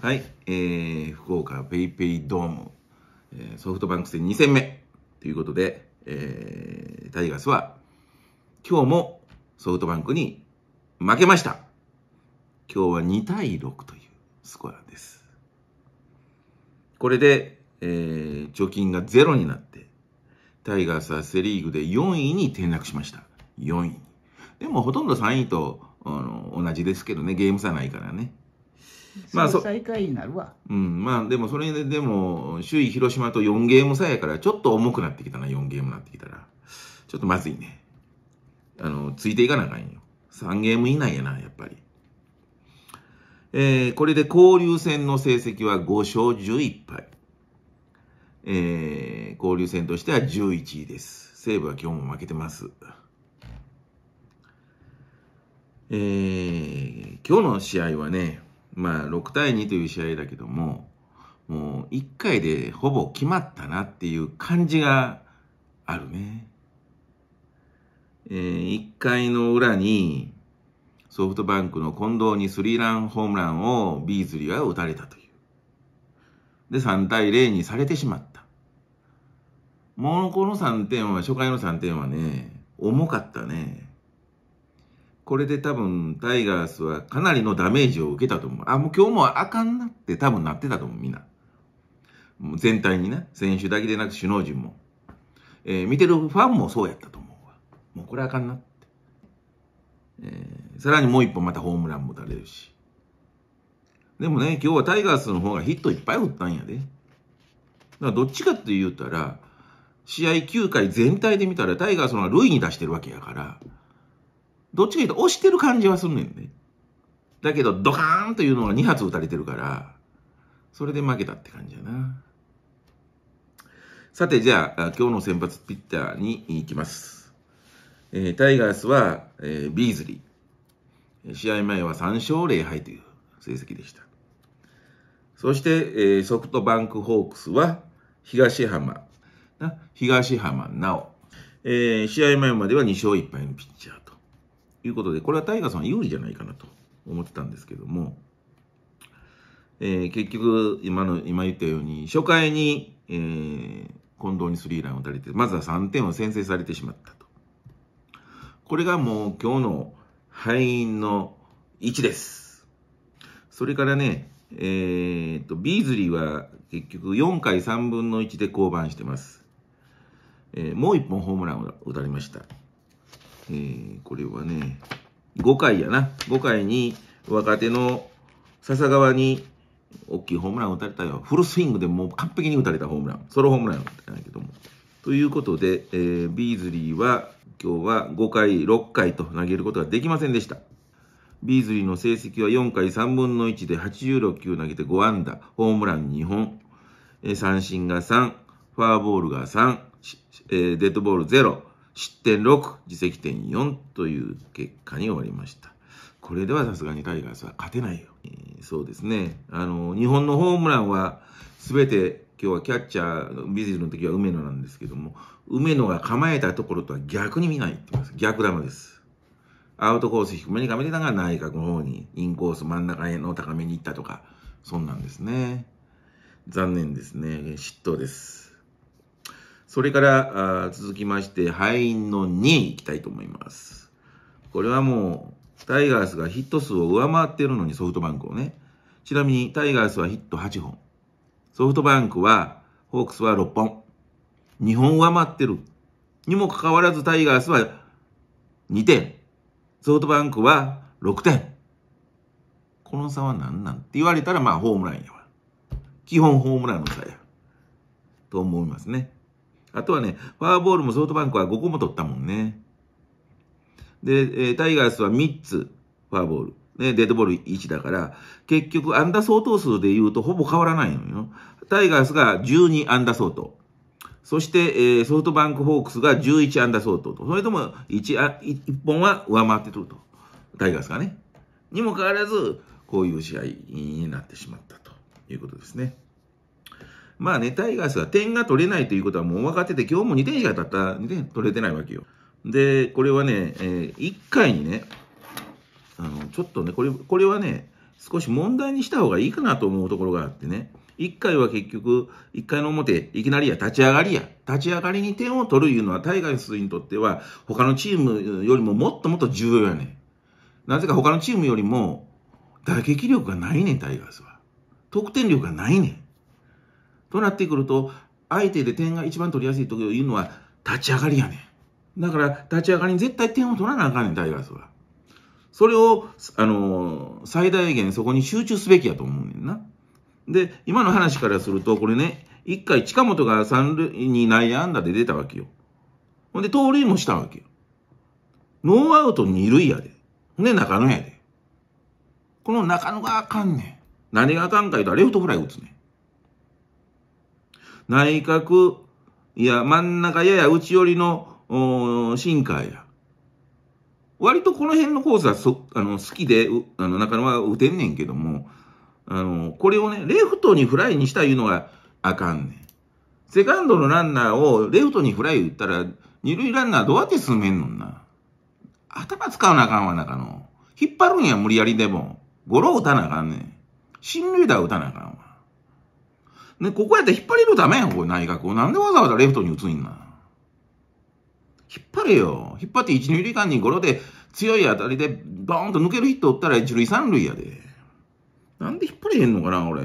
はい、えー、福岡ペ a ペイドーム、えー、ソフトバンク戦2戦目ということで、えー、タイガースは今日もソフトバンクに負けました。今日は2対6というスコアです。これで、えー、貯金がゼロになって、タイガースはセ・リーグで4位に転落しました。4位に。でもほとんど3位とあの同じですけどね、ゲーム差ないからね。まあ、そ最下位になるわ。うん、まあ、でも、それで、でも、首位広島と4ゲーム差やから、ちょっと重くなってきたな、4ゲームなってきたら。ちょっとまずいね。あの、ついていかなあかんよ。3ゲーム以内やな、やっぱり。えー、これで交流戦の成績は5勝11敗。えー、交流戦としては11位です。西武は今日も負けてます。えー、今日の試合はね、まあ、6対2という試合だけども、もう1回でほぼ決まったなっていう感じがあるね。えー、1回の裏にソフトバンクの近藤にスリーランホームランをビーズリーは打たれたという。で、3対0にされてしまった。もうこの3点は、初回の3点はね、重かったね。これで多分タイガースはかなりのダメージを受けたと思う。あ、もう今日もあかんなって多分なってたと思う、みんな。もう全体にね、選手だけでなく首脳陣も。えー、見てるファンもそうやったと思うわ。もうこれあかんなって。えー、さらにもう一本またホームランも打たれるし。でもね、今日はタイガースの方がヒットいっぱい打ったんやで。だからどっちかって言うたら、試合9回全体で見たらタイガースの方が塁に出してるわけやから、どっちか言うと押してる感じはすんねんね。だけど、ドカーンというのが2発撃たれてるから、それで負けたって感じやな。さて、じゃあ、今日の先発ピッチャーに行きます。えー、タイガースは、えー、ビーズリー。試合前は3勝0敗という成績でした。そして、えー、ソフトバンクホークスは、東浜、東浜なお、えー、試合前までは2勝1敗のピッチャーと。いうことで、これはタイガーさん有利じゃないかなと思ってたんですけども、えー、結局、今の、今言ったように、初回に、えー、近藤にスリーランを打たれて、まずは3点を先制されてしまったと。これがもう今日の敗因の1です。それからね、えー、っと、ビーズリーは結局4回3分の1で降板してます。えー、もう1本ホームランを打たれました。えー、これはね、5回やな。5回に若手の笹川に大きいホームラン打たれたよ。フルスイングでもう完璧に打たれたホームラン。ソロホームランは打たんだけども。ということで、えー、ビーズリーは今日は5回、6回と投げることができませんでした。ビーズリーの成績は4回3分の1で86球投げて5安打、ホームラン2本、えー、三振が3、フォアボールが3、えー、デッドボール0、失点6、自責点4という結果に終わりました。これではさすがにタイガースは勝てないよ。えー、そうですね。あの、日本のホームランは全て今日はキャッチャー、ビジルの時は梅野なんですけども、梅野が構えたところとは逆に見ないってます。逆球です。アウトコース低めに構えたが内角の方に、インコース真ん中への高めに行ったとか、そんなんですね。残念ですね。嫉妬です。それからあ続きまして、敗因の2位いきたいと思います。これはもう、タイガースがヒット数を上回っているのにソフトバンクをね。ちなみにタイガースはヒット8本。ソフトバンクは、ホークスは6本。2本上回ってる。にもかかわらずタイガースは2点。ソフトバンクは6点。この差は何なんって言われたら、まあホームランやわ。基本ホームランの差や。と思いますね。あとはね、ファーボールもソフトバンクは5個も取ったもんね。で、タイガースは3つ、ファーボール。ね、デッドボール1だから、結局、アンダー相当数で言うとほぼ変わらないのよ。タイガースが12アンダー相当。そして、えー、ソフトバンクホークスが11アンダー相当と。それとも 1, あ 1, 1本は上回ってくると。タイガースがね。にもかかわらず、こういう試合になってしまったということですね。まあね、タイガースは点が取れないということはもう分かってて、今日も2点しかたった、2点取れてないわけよ。で、これはね、えー、1回にね、あの、ちょっとね、これ、これはね、少し問題にした方がいいかなと思うところがあってね、1回は結局、1回の表、いきなりや、立ち上がりや、立ち上がりに点を取るいうのは、タイガースにとっては、他のチームよりももっともっと重要やねん。なぜか他のチームよりも、打撃力がないねん、タイガースは。得点力がないねん。となってくると、相手で点が一番取りやすい時というのは立ち上がりやねん。だから立ち上がりに絶対点を取らなあかんねん、タイガースは。それを、あのー、最大限そこに集中すべきやと思うねんな。で、今の話からすると、これね、一回近本が三塁に内野安打で出たわけよ。ほんで、盗塁もしたわけよ。ノーアウト二塁やで。ほんで、中野やで。この中野があかんねん。何があかんか言うたらレフトフライ打つねん。内角、いや、真ん中やや内寄りの、深海や。割とこの辺のコースはそあの好きで、あの中野は打てんねんけども、あの、これをね、レフトにフライにしたいうのがあかんねん。セカンドのランナーをレフトにフライ打ったら、二塁ランナーどうやって進めんのんな。頭使わなあかんわ、中野。引っ張るんや、無理やりでも。ゴロ打たなあかんねん。進塁打打たなあかんわ。ね、ここやったら引っ張れるためやん、これ内角を。なんでわざわざレフトに打つんな。引っ張れよ。引っ張って一二塁間にゴロで強い当たりでドーンと抜けるヒット打ったら一塁三塁やで。なんで引っ張れへんのかな、俺。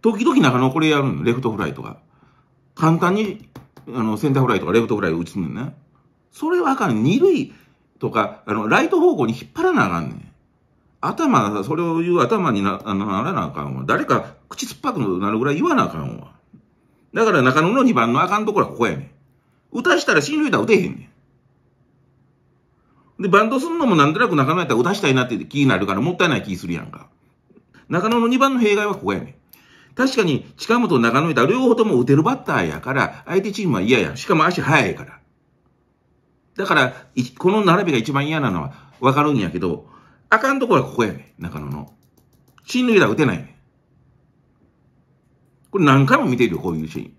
時々中野これやるの、レフトフライとか。簡単に、あの、センターフライとかレフトフライ打つのね。それはあかん。二塁とか、あの、ライト方向に引っ張らなあかんねん。頭、それを言う頭になあのならなあかんわ。誰か口酸っぱくなるぐらい言わなあかんわ。だから中野の2番のあかんところはここやねん。歌したら新竜だ打てへんねん。で、バンドすんのもなんとなく中野やったら歌したいなって気になるからもったいない気するやんか。中野の2番の弊害はここやねん。確かに近本中野いた両方とも打てるバッターやから、相手チームは嫌やん。しかも足速いから。だから、この並びが一番嫌なのはわかるんやけど、あかんところはここやね中野の。芯抜けたら打てないねこれ何回も見てるよ、こういうシーン。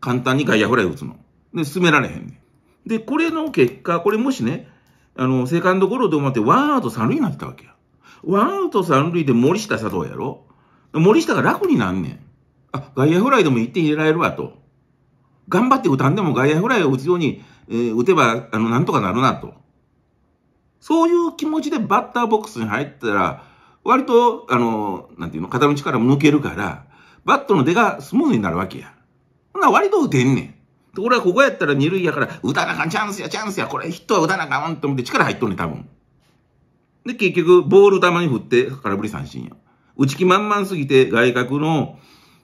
簡単に外野フライ打つの。で、進められへんねで、これの結果、これもしね、あの、セカンドゴロで思って、ワンアウト三塁になったわけや。ワンアウト三塁で森下佐藤やろ森下が楽になんねん。あ、外野フライでも1点入れられるわと。頑張って打たんでも外野フライを打つように、えー、打てば、あの、なんとかなるなと。そういう気持ちでバッターボックスに入ったら、割と、あの、なんていうの、肩の力も抜けるから、バットの出がスムーズになるわけや。ほんな割と打てんねん。ところがここやったら二塁やから、打たなあかん、チャンスや、チャンスや、これヒットは打たなあかんと思って力入っとんねん、多分。で、結局、ボール球に振って、空振り三振や。打ち気満々すぎて、外角の、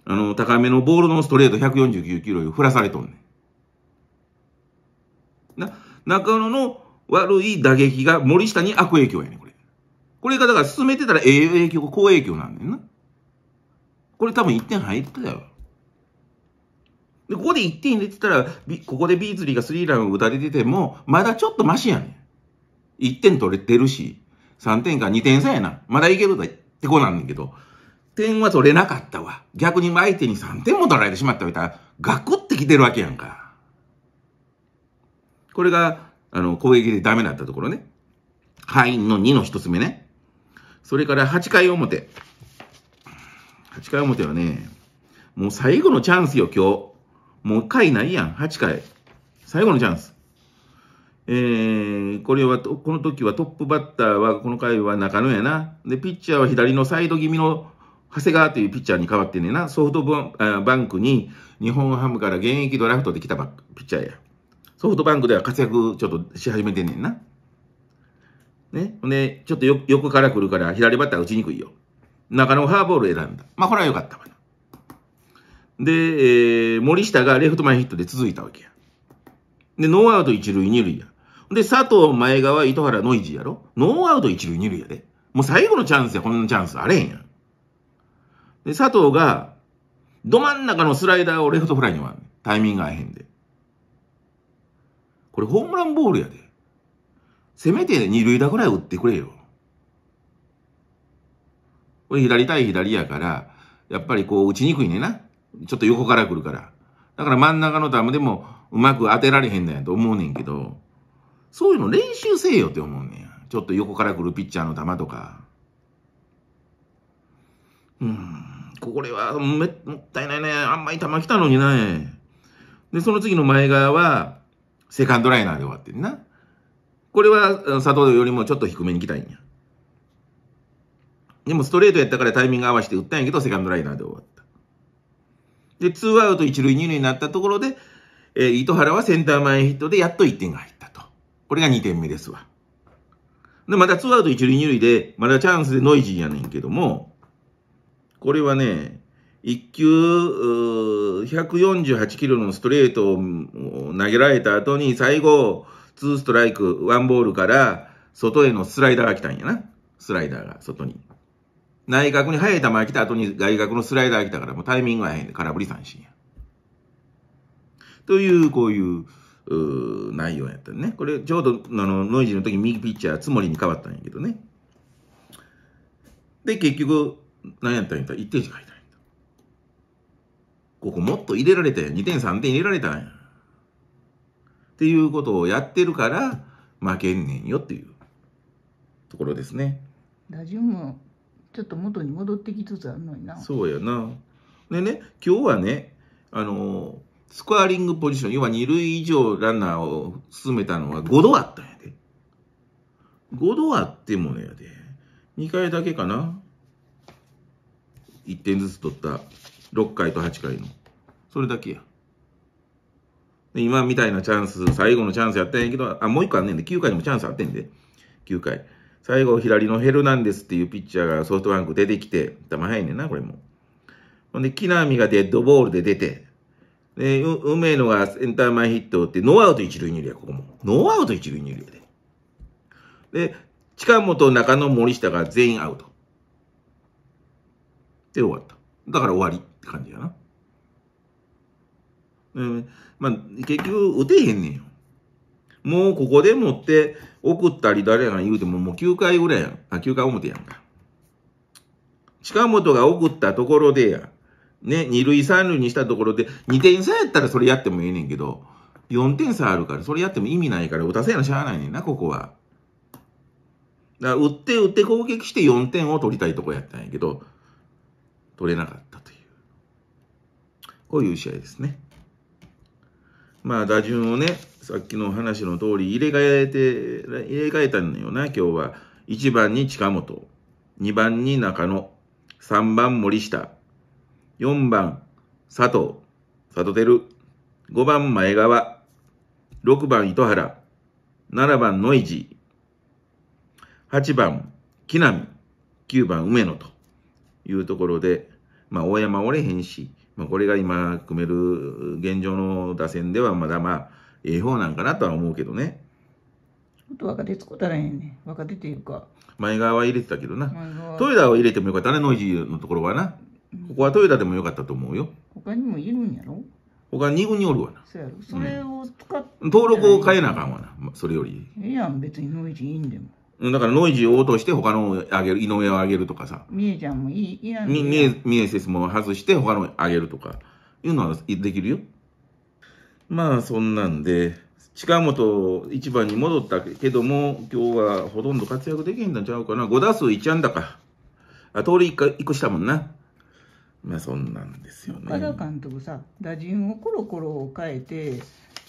あの、高めのボールのストレート149キロを振らされとんねん。な、中野の悪い打撃が森下に悪影響やねこれ。これがだから進めてたらええ影響、好影響なんだよな。これ多分1点入ってたよ。で、ここで1点入れてたら、ここでビーズリーがスリーランを打たれてても、まだちょっとマシやねん。1点取れてるし、3点か2点差やな。まだいけるだってこなんだけど、点は取れなかったわ。逆に相手に3点も取られてしまったみたいな、ガクってきてるわけやんか。これが、あの、攻撃でダメだったところね。範囲の2の1つ目ね。それから8回表。8回表はね、もう最後のチャンスよ、今日。もう回ないやん、8回。最後のチャンス。えー、これは、この時はトップバッターは、この回は中野やな。で、ピッチャーは左のサイド気味の長谷川というピッチャーに変わってねな。ソフトバンクに日本ハムから現役ドラフトで来たピッチャーや。ソフトバンクでは活躍ちょっとし始めてんねんな。ね。ほんで、ちょっと横から来るから左バッター打ちにくいよ。中野フォアボール選んだ。まあ、これは良かったわな。で、えー、森下がレフト前ヒットで続いたわけや。で、ノーアウト一塁二塁や。で、佐藤、前川、糸原、ノイジーやろノーアウト一塁二塁やで。もう最後のチャンスや、こんなチャンスあれへんやん。で、佐藤が、ど真ん中のスライダーをレフトフライにはタイミング合えへんで。これホームランボールやで。せめて二塁打ぐらい打ってくれよ。これ左対左やから、やっぱりこう打ちにくいねな。ちょっと横から来るから。だから真ん中の球でもうまく当てられへんねんと思うねんけど、そういうの練習せえよって思うねんちょっと横から来るピッチャーの球とか。うん、これはめもったいないね。あんまり球来たのにね。で、その次の前側は、セカンドライナーで終わってんな。これは、佐藤よりもちょっと低めに来たいんや。でもストレートやったからタイミング合わせて打ったんやけど、セカンドライナーで終わった。で、ツーアウト一塁二塁になったところで、えー、糸原はセンター前ヒットでやっと1点が入ったと。これが2点目ですわ。で、またツーアウト一塁二塁で、まだチャンスでノイジーやねんけども、これはね、1球148キロのストレートを投げられた後に最後、2ストライク、1ボールから外へのスライダーが来たんやな。スライダーが外に。内角に速い球が来た後に外角のスライダーが来たからもうタイミングが変で空振り三振や。という、こういう内容やったね。これちょうどあのノイジーの時右ピッチャー、つもりに変わったんやけどね。で、結局、何やったんやったら1点しか入った。ここもっと入れられたやん。2点3点入れられたんや。っていうことをやってるから、負けんねんよっていうところですね。打順もちょっと元に戻ってきつつあるのにな。そうやな。でね、今日はね、あのー、スコアリングポジション、要は2塁以上ランナーを進めたのは5度あったんやで。5度あってもねやで。2回だけかな。1点ずつ取った6回と8回の。それだけや。今みたいなチャンス、最後のチャンスやったんやけど、あ、もう1個あんねんで、9回にもチャンスあってんで、9回。最後、左のヘルナンデスっていうピッチャーがソフトバンク出てきて、たま早いねんな、これも。ほんで、木浪がデッドボールで出て、で、梅野がセンター前ヒット打って、ノーアウト一塁二塁や、ここも。ノーアウト一塁二塁やで。で、近本、中野、森下が全員アウト。で、終わった。だから終わり。って感じやな。うん、まあ、結局、打てへんねんよ。もうここでもって送ったり誰や言うてももう9回ぐらいやん。あ、9回表やんか。近本が送ったところでや。ね、2塁3塁にしたところで、2点差やったらそれやってもええねんけど、4点差あるから、それやっても意味ないから、打たせやなしゃあないねんな、ここは。だから、打って打って攻撃して4点を取りたいとこやったんやけど、取れなかった。こういう試合ですね。まあ、打順をね、さっきの話の通り入れ替えて、入れ替えたんだよな、今日は。1番に近本、2番に中野、3番森下、4番佐藤、佐藤輝、5番前川、6番糸原、7番ノイジー、8番木浪、9番梅野というところで、まあ、大山折れへんし、まあ、これが今組める現状の打線ではまだまあ、ええ方なんかなとは思うけどね。もっと若手使ったらええね若手っていうか。前側は入れてたけどな。トヨタは入れてもよかったね、ノイジーのところはな。ここはトヨでもよかったと思うよ。他にもいるんやろ他2軍におるわな。そうやろ。それを使っ、うん、登録を変えなあかんわな。それより。ええやん、別にノイジーいいんでも。だからノイジーを落として他のをあげる、井上をあげるとかさ。みえちゃんもいい、いらなみ、みえ、みえも外して他のあげるとか、いうのはできるよ。まあそんなんで、近本一番に戻ったけども、今日はほとんど活躍できへんのちゃうかな。5打数1安打か。あ、通り1個一個したもんな。まあそんなんですよね。岡田監督さ、打順をコロコロ変えて、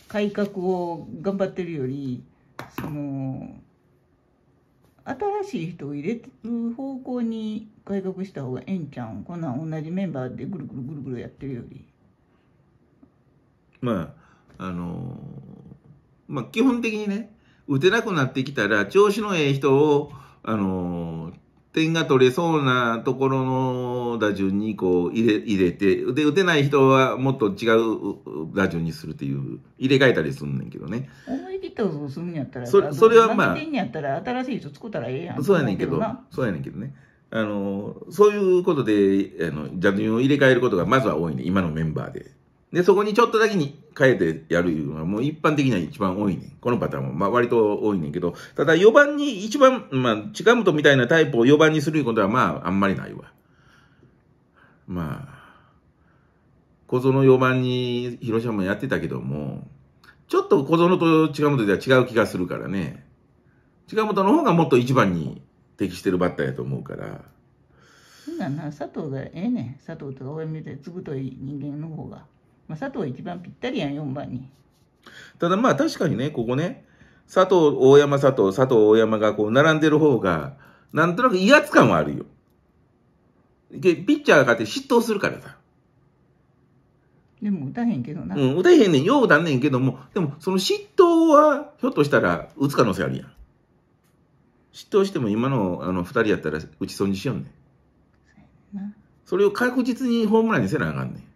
改革を頑張ってるより、その、新しい人を入れる方向に改革した方がええんちゃうんこんなん同じメンバーでぐるぐるぐるぐるやってるよりまああのー、まあ基本的にね打てなくなってきたら調子のええ人をあのー、点が取れそうなところの打順にこう入れ入れて、で、打てない人はもっと違う打順にするっていう、入れ替えたりすんねんけどね。思い切ったことするんやったら、それそれはまあ。やったら新しい人作ったらええやん。そうやねんけど、そうやねんけどね。あの、そういうことで、あの、打順を入れ替えることがまずは多いね、今のメンバーで。で、そこにちょっとだけに変えてやるいうのはもう一般的には一番多いねん。このパターンも、まあ、割と多いねんけど、ただ4番に一番、まあ、近本みたいなタイプを4番にすることはまあ、あんまりないわ。まあ、小園4番に広島もやってたけども、ちょっと小園と近本では違う気がするからね。近本の方がもっと一番に適してるバッターやと思うから。そんなんな、佐藤がええねん。佐藤とか俺見て、継ぐといい人間の方が。まあ、佐藤一番ぴったりやん4番にただまあ確かにねここね佐藤大山佐藤佐藤大山がこう並んでる方がなんとなく威圧感はあるよでピッチャーが勝って嫉妬するからさでも打たへんけどな、うん、打たへんねんよう打んねんけどもでもその嫉妬はひょっとしたら打つ可能性あるやん嫉妬しても今のあの2人やったら打ち損じしようねんそれを確実にホームランにせなあかんねん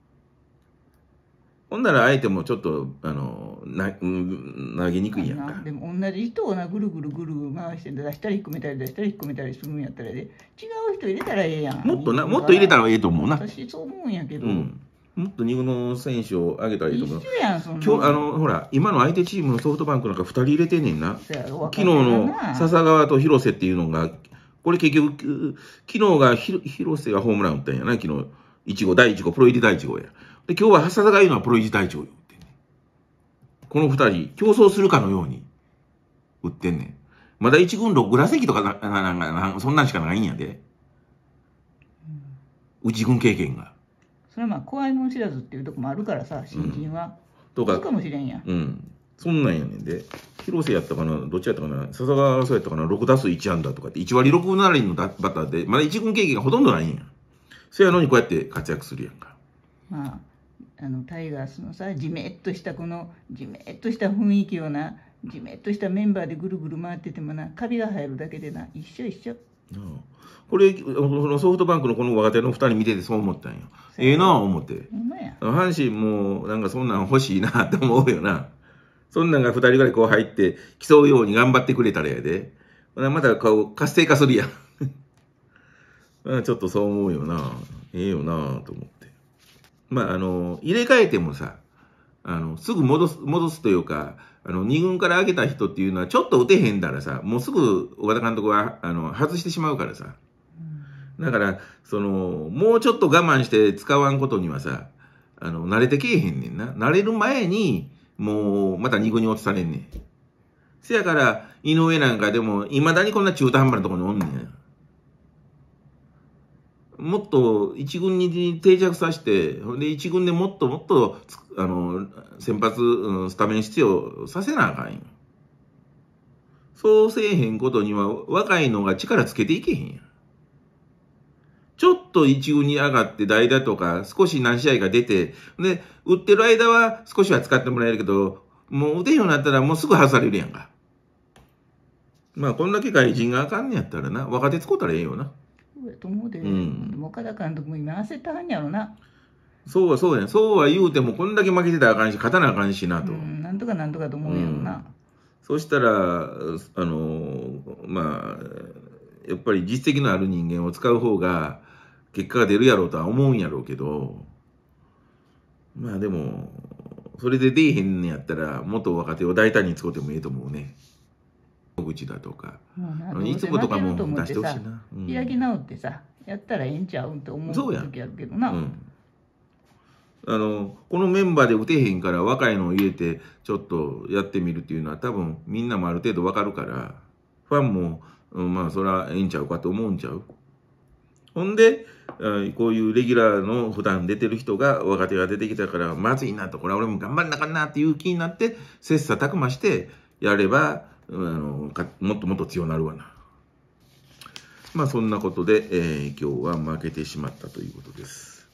ほんなら相手もちょっとあのな、うん、投げにくいやんかでも同じ糸をなぐるぐるぐる回して出したり引っ込めたり出したり引っ込めたりするんやったらで違う人入れたらええやんもっとなもっと入れたらええと思うな私そう思うんやけど、うんもっと軍の選手を上げたらいいと思う。今日、あの、ほら、今の相手チームのソフトバンクなんか2人入れてんねんな。昨日の笹川と広瀬っていうのが、これ結局、昨日が広瀬がホームラン打ったんやな、昨日。一号、第1号、プロ入り第1号や。で、今日は笹田が言うのはプロイジ隊長よって、ね、この二人、競争するかのように、売ってんねん。まだ一軍6打席とかなななな、そんなんしかないんやで。うん、ん、軍経験が。それはまあ、怖いもん知らずっていうとこもあるからさ、新人は。うん、とか。そうかもしれんや。うん。そんなんやねんで。広瀬やったかな、どっちやったかな、笹川そうやったかな、6打数1安打とかって、1割6分7厘のバッターで、まだ一軍経験がほとんどないんや。そやのにこうやって活躍するやんか。まああのタイガースのさじめっとしたこのじめっとした雰囲気をなじめっとしたメンバーでぐるぐる回っててもなカビが入るだけでな一緒一緒。うん、これそのソフトバンクのこの若手の2人見ててそう思ったんよええな思って阪神もなんかそんなん欲しいなと思うよなそんなんが2人ぐらいこう入って競うように頑張ってくれたらやでまた顔活性化するやん ちょっとそう思うよなええよなと思ってまあ、あの、入れ替えてもさ、あの、すぐ戻す、戻すというか、あの、2軍から上げた人っていうのは、ちょっと打てへんだらさ、もうすぐ、小田監督は、あの、外してしまうからさ。だから、その、もうちょっと我慢して使わんことにはさ、あの、慣れてけえへんねんな。慣れる前に、もう、また2軍に落とされんねん。せやから、井上なんかでも、未だにこんな中途半端なとこにおんねん。もっと一軍に定着させて、で一軍でもっともっと、あの、先発、うん、スタメン必要させなあかんよ。そうせえへんことには若いのが力つけていけへんやちょっと一軍に上がって代打とか少し何試合か出て、で、打ってる間は少しは使ってもらえるけど、もう打てんようになったらもうすぐ外されるやんか。まあこんだけ外人があかんねやったらな、若手使うたらええよな。夫やと思うで、うん、岡田監督も今焦ってはんやろなそうはそうやそうは言うてもこんだけ負けてたらあかんし勝たなあかんしなと、うん、なんとかなんとかと思うやろな、うん、そうしたらあのまあやっぱり実績のある人間を使う方が結果が出るやろうとは思うんやろうけどまあでもそれで出えへんねやったら元若手を大胆に使ってもええと思うね。小口だとかいつもとかも出してほしいな、うん、開き直ってさやったらええんちゃうんって思う時やるけどな、うん、あのこのメンバーで打てへんから若いのを入れてちょっとやってみるっていうのは多分みんなもある程度わかるからファンも、うん、まあそりゃええんちゃうかと思うんちゃうほんで、こういうレギュラーの普段出てる人が若手が出てきたからまずいなとこれは俺も頑張んなかんなっていう気になって切磋琢磨してやればあのもっともっと強なるわな。まあそんなことで、えー、今日は負けてしまったということです。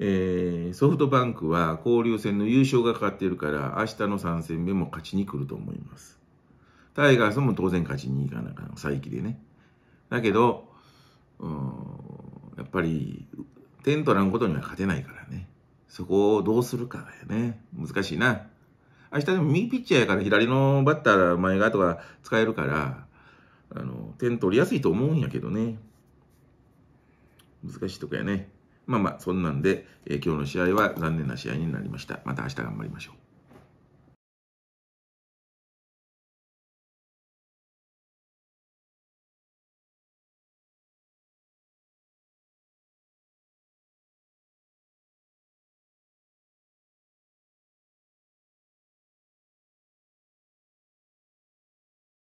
えー、ソフトバンクは交流戦の優勝がかかっているから明日の3戦目も勝ちに来ると思います。タイガースも当然勝ちに行かなあかん、再起でね。だけど、うん、やっぱり点取らんことには勝てないからね。そこをどうするかだよね。難しいな。明日でも右ピッチャーやから左のバッター前側とか使えるから、あの、点取りやすいと思うんやけどね。難しいとこやね。まあまあ、そんなんで、えー、今日の試合は残念な試合になりました。また明日頑張りましょう。